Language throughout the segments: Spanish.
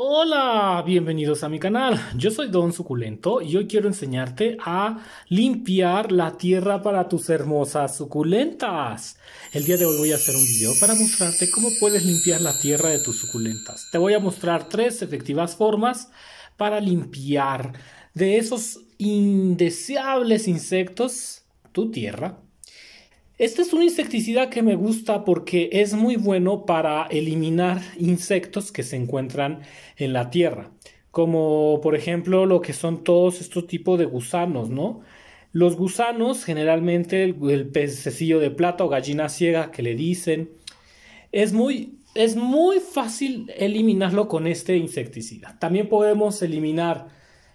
Hola, bienvenidos a mi canal. Yo soy Don Suculento y hoy quiero enseñarte a limpiar la tierra para tus hermosas suculentas. El día de hoy voy a hacer un video para mostrarte cómo puedes limpiar la tierra de tus suculentas. Te voy a mostrar tres efectivas formas para limpiar de esos indeseables insectos tu tierra. Este es un insecticida que me gusta porque es muy bueno para eliminar insectos que se encuentran en la tierra, como por ejemplo lo que son todos estos tipos de gusanos, ¿no? Los gusanos, generalmente el, el pececillo de plata o gallina ciega que le dicen, es muy, es muy fácil eliminarlo con este insecticida. También podemos eliminar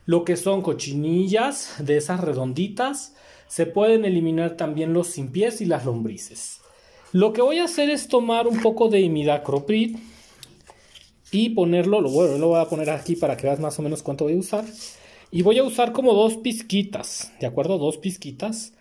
lo que son cochinillas de esas redonditas, se pueden eliminar también los sin pies y las lombrices. Lo que voy a hacer es tomar un poco de imidacroprid y ponerlo, lo, bueno, lo voy a poner aquí para que veas más o menos cuánto voy a usar. Y voy a usar como dos pizquitas, ¿de acuerdo? Dos pizquitas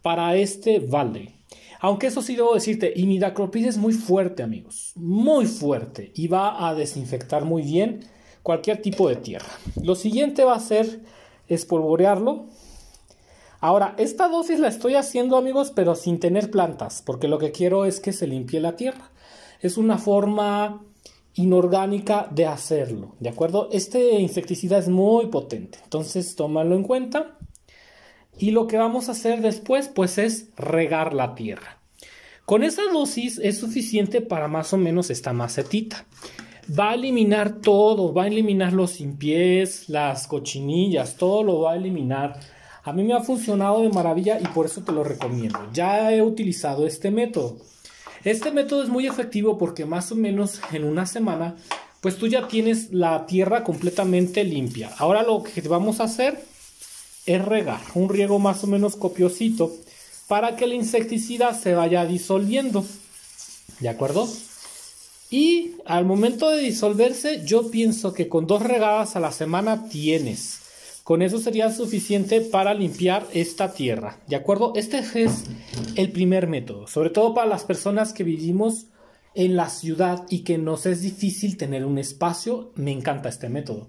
para este valle Aunque eso sí debo decirte, imidacroprid es muy fuerte, amigos. Muy fuerte. Y va a desinfectar muy bien cualquier tipo de tierra. Lo siguiente va a ser espolvorearlo Ahora, esta dosis la estoy haciendo amigos, pero sin tener plantas, porque lo que quiero es que se limpie la tierra. Es una forma inorgánica de hacerlo, ¿de acuerdo? Este insecticida es muy potente, entonces tómalo en cuenta. Y lo que vamos a hacer después, pues es regar la tierra. Con esa dosis es suficiente para más o menos esta macetita. Va a eliminar todo, va a eliminar los impies, las cochinillas, todo lo va a eliminar a mí me ha funcionado de maravilla y por eso te lo recomiendo. Ya he utilizado este método. Este método es muy efectivo porque más o menos en una semana, pues tú ya tienes la tierra completamente limpia. Ahora lo que vamos a hacer es regar, un riego más o menos copiosito para que el insecticida se vaya disolviendo. ¿De acuerdo? Y al momento de disolverse, yo pienso que con dos regadas a la semana tienes. Con eso sería suficiente para limpiar esta tierra. ¿De acuerdo? Este es el primer método, sobre todo para las personas que vivimos en la ciudad y que nos es difícil tener un espacio, me encanta este método.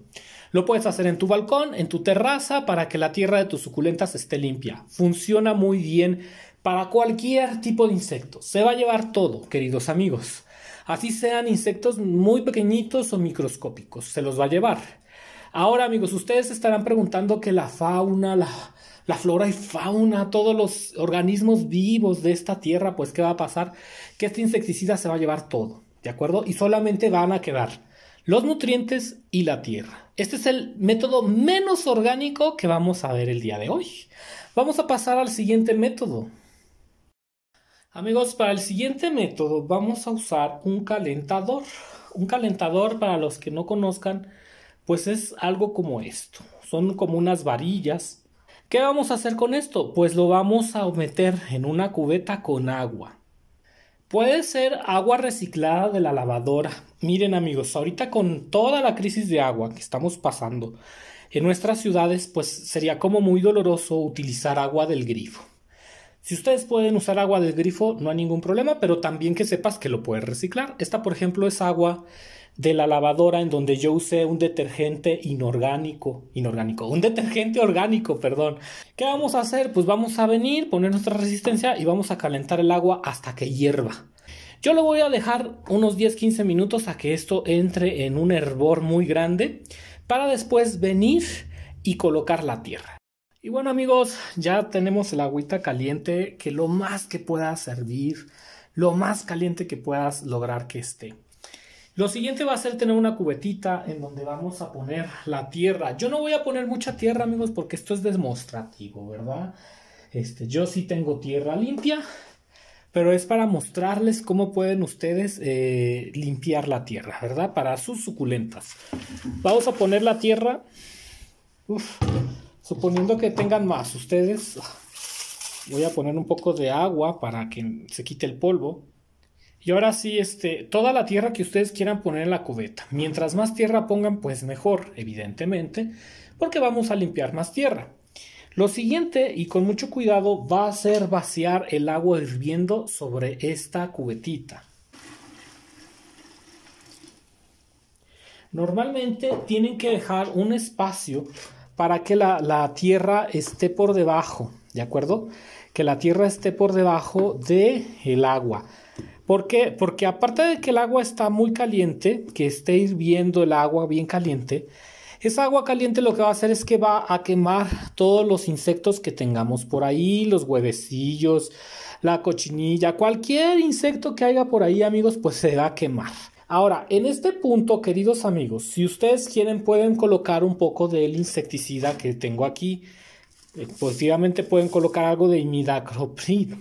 Lo puedes hacer en tu balcón, en tu terraza, para que la tierra de tus suculentas esté limpia. Funciona muy bien para cualquier tipo de insecto. Se va a llevar todo, queridos amigos. Así sean insectos muy pequeñitos o microscópicos, se los va a llevar. Ahora, amigos, ustedes estarán preguntando que la fauna, la, la flora y fauna, todos los organismos vivos de esta tierra, pues ¿qué va a pasar? Que este insecticida se va a llevar todo, ¿de acuerdo? Y solamente van a quedar los nutrientes y la tierra. Este es el método menos orgánico que vamos a ver el día de hoy. Vamos a pasar al siguiente método. Amigos, para el siguiente método vamos a usar un calentador. Un calentador, para los que no conozcan, pues es algo como esto. Son como unas varillas. ¿Qué vamos a hacer con esto? Pues lo vamos a meter en una cubeta con agua. Puede ser agua reciclada de la lavadora. Miren amigos, ahorita con toda la crisis de agua que estamos pasando en nuestras ciudades, pues sería como muy doloroso utilizar agua del grifo. Si ustedes pueden usar agua del grifo, no hay ningún problema, pero también que sepas que lo puedes reciclar. Esta, por ejemplo, es agua de la lavadora en donde yo usé un detergente inorgánico, inorgánico, un detergente orgánico, perdón. ¿Qué vamos a hacer? Pues vamos a venir, poner nuestra resistencia y vamos a calentar el agua hasta que hierva. Yo lo voy a dejar unos 10-15 minutos a que esto entre en un hervor muy grande para después venir y colocar la tierra. Y bueno amigos, ya tenemos el agüita caliente que lo más que pueda servir, lo más caliente que puedas lograr que esté. Lo siguiente va a ser tener una cubetita en donde vamos a poner la tierra. Yo no voy a poner mucha tierra, amigos, porque esto es demostrativo, ¿verdad? Este, yo sí tengo tierra limpia, pero es para mostrarles cómo pueden ustedes eh, limpiar la tierra, ¿verdad? Para sus suculentas. Vamos a poner la tierra, suponiendo que tengan más ustedes. Voy a poner un poco de agua para que se quite el polvo. Y ahora sí, este, toda la tierra que ustedes quieran poner en la cubeta. Mientras más tierra pongan, pues mejor, evidentemente, porque vamos a limpiar más tierra. Lo siguiente, y con mucho cuidado, va a ser vaciar el agua hirviendo sobre esta cubetita. Normalmente tienen que dejar un espacio para que la, tierra esté por debajo, ¿de acuerdo? Que la tierra esté por debajo del el agua. ¿Por qué? Porque aparte de que el agua está muy caliente, que estéis viendo el agua bien caliente, esa agua caliente lo que va a hacer es que va a quemar todos los insectos que tengamos por ahí, los huevecillos, la cochinilla, cualquier insecto que haya por ahí, amigos, pues se va a quemar. Ahora, en este punto, queridos amigos, si ustedes quieren pueden colocar un poco del insecticida que tengo aquí. Posiblemente pueden colocar algo de imidacloprid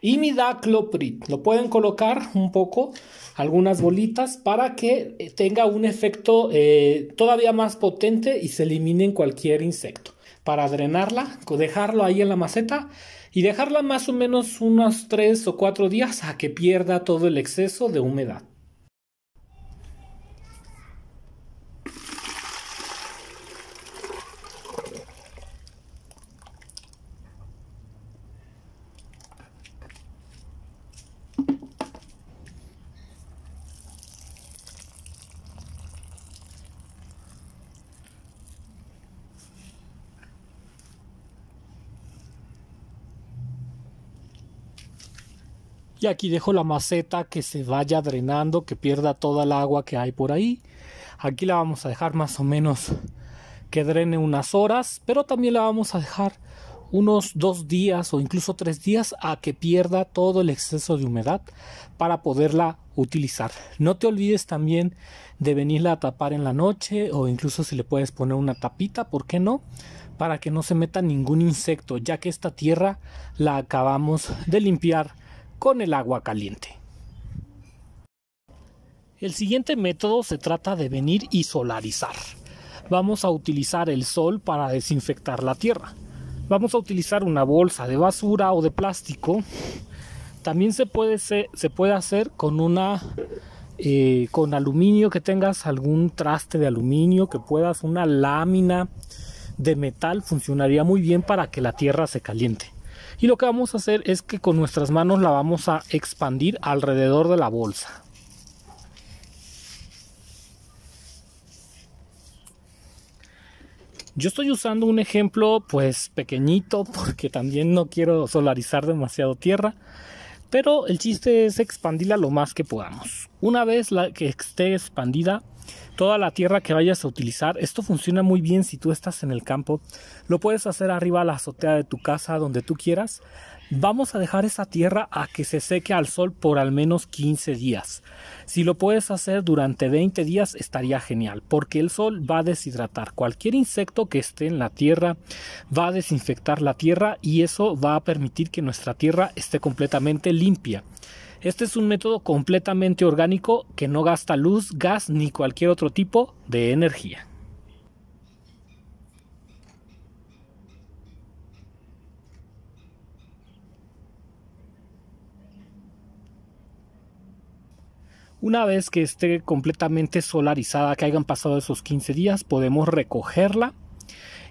y midacloprid, lo pueden colocar un poco, algunas bolitas, para que eh, tenga un efecto eh, todavía más potente y se eliminen cualquier insecto. Para drenarla, dejarlo ahí en la maceta y dejarla más o menos unos 3 o 4 días a que pierda todo el exceso de humedad. Y aquí dejo la maceta que se vaya drenando, que pierda toda el agua que hay por ahí. Aquí la vamos a dejar más o menos que drene unas horas, pero también la vamos a dejar unos dos días o incluso tres días a que pierda todo el exceso de humedad para poderla utilizar. No te olvides también de venirla a tapar en la noche o incluso si le puedes poner una tapita, ¿por qué no? Para que no se meta ningún insecto, ya que esta tierra la acabamos de limpiar con el agua caliente. El siguiente método se trata de venir y solarizar. Vamos a utilizar el sol para desinfectar la tierra. Vamos a utilizar una bolsa de basura o de plástico. También se puede, puede hacer con una eh, con aluminio que tengas algún traste de aluminio que puedas una lámina de metal funcionaría muy bien para que la tierra se caliente y lo que vamos a hacer es que con nuestras manos la vamos a expandir alrededor de la bolsa. Yo estoy usando un ejemplo pues pequeñito porque también no quiero solarizar demasiado tierra, pero el chiste es expandirla lo más que podamos. Una vez la que esté expandida, toda la tierra que vayas a utilizar. Esto funciona muy bien si tú estás en el campo. Lo puedes hacer arriba a la azotea de tu casa, donde tú quieras. Vamos a dejar esa tierra a que se seque al sol por al menos 15 días. Si lo puedes hacer durante 20 días estaría genial, porque el sol va a deshidratar cualquier insecto que esté en la tierra, va a desinfectar la tierra y eso va a permitir que nuestra tierra esté completamente limpia. Este es un método completamente orgánico que no gasta luz, gas ni cualquier otro tipo de energía. Una vez que esté completamente solarizada, que hayan pasado esos 15 días, podemos recogerla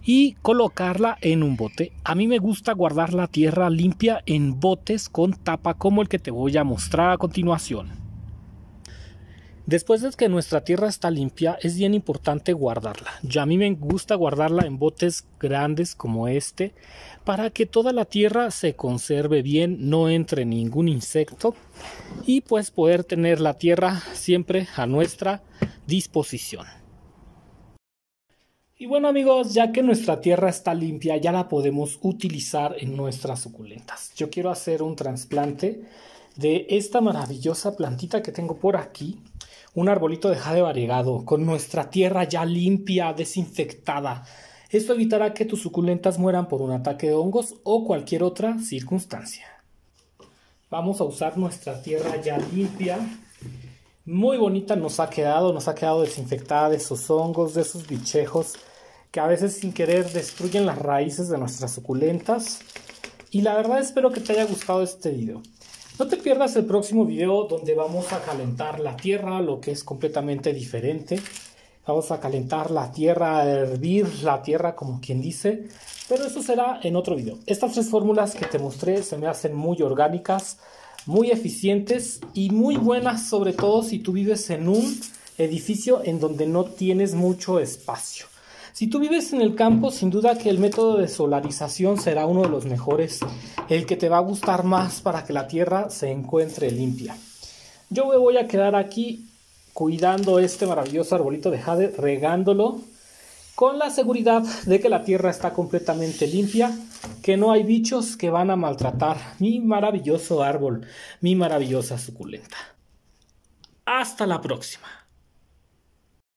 y colocarla en un bote. A mí me gusta guardar la tierra limpia en botes con tapa como el que te voy a mostrar a continuación. Después de que nuestra tierra está limpia, es bien importante guardarla. Ya a mí me gusta guardarla en botes grandes como este, para que toda la tierra se conserve bien, no entre ningún insecto y pues poder tener la tierra siempre a nuestra disposición. Y bueno amigos, ya que nuestra tierra está limpia, ya la podemos utilizar en nuestras suculentas. Yo quiero hacer un trasplante de esta maravillosa plantita que tengo por aquí, un arbolito de jade variegado, con nuestra tierra ya limpia, desinfectada. Esto evitará que tus suculentas mueran por un ataque de hongos o cualquier otra circunstancia. Vamos a usar nuestra tierra ya limpia muy bonita nos ha quedado, nos ha quedado desinfectada de esos hongos, de esos bichejos a veces sin querer destruyen las raíces de nuestras suculentas. Y la verdad espero que te haya gustado este video. No te pierdas el próximo video donde vamos a calentar la tierra, lo que es completamente diferente. Vamos a calentar la tierra, a hervir la tierra como quien dice. Pero eso será en otro video. Estas tres fórmulas que te mostré se me hacen muy orgánicas, muy eficientes y muy buenas sobre todo si tú vives en un edificio en donde no tienes mucho espacio. Si tú vives en el campo, sin duda que el método de solarización será uno de los mejores, el que te va a gustar más para que la tierra se encuentre limpia. Yo me voy a quedar aquí cuidando este maravilloso arbolito de jade, regándolo con la seguridad de que la tierra está completamente limpia, que no hay bichos que van a maltratar mi maravilloso árbol, mi maravillosa suculenta. Hasta la próxima.